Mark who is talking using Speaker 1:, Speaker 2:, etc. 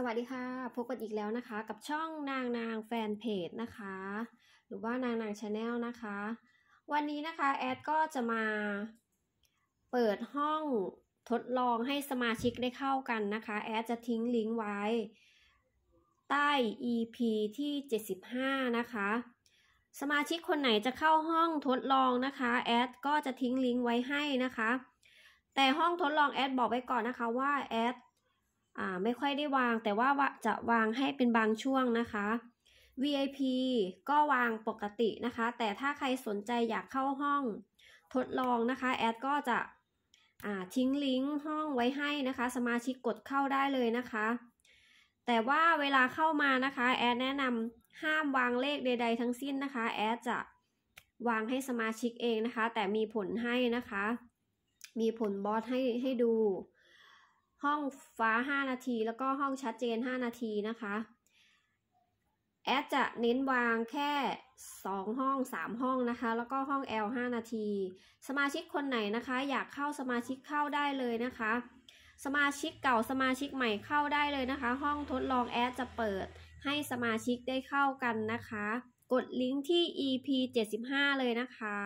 Speaker 1: สวัสดีค่ะ พบกันอีกแล้วนะคะกับช่องนางนางแฟนเพจนะคะ หรือว่านางนางชาแนลนะคะ วันนี้นะคะ แอดก็จะมาเปิดห้องทดลองให้สมาชิกได้เข้ากันนะคะ แอดจะทิ้งลิงก์ไว้ ใต้ EP ที่ 75 นะคะ สมาชิกคนไหนจะเข้าห้องทดลองนะคะ แอดก็จะทิ้งลิงก์ไว้ให้นะคะ แต่ห้องทดลองแอดบอกไว้ก่อนนะคะว่าแอดไม่ค่อยได้วางแต่ว่าจะวางให้เป็นบางช่วงนะคะ VIP ก็วางปกตินะคะ แต่ถ้าใครสนใจอยากเข้าห้องทดลองนะคะแอดก็จะทิ้งลิงก์ห้องไว้ให้นะคะสมาชิกกดเข้าได้เลยนะคะ แต่ว่าเวลาเข้ามานะคะแอดแนะนำห้ามวางเลขใดๆ ทั้งสิ้นนะคะแอดจะวางให้สมาชิกเองนะคะแต่มีผลให้นะคะ มีผลบอสให้ให้ดูห้องฟ้า 5 นาทีแล้วก็ห้องชัดเจน 5 นาทีนะคะ แอดจะเน้นวางแค่ 2 ห้อง 3 ห้องนะคะ แล้วก็ห้อง L 5นาที สมาชิกคนไหนนะคะอยากเข้าสมาชิกเข้าได้เลยนะคะ สมาชิกเก่าสมาชิกใหม่เข้าได้เลยนะคะ ห้องทดลองแอดจะเปิดให้สมาชิกได้เข้ากันนะคะ กดลิงก์ที่ EP 75 เลยนะคะ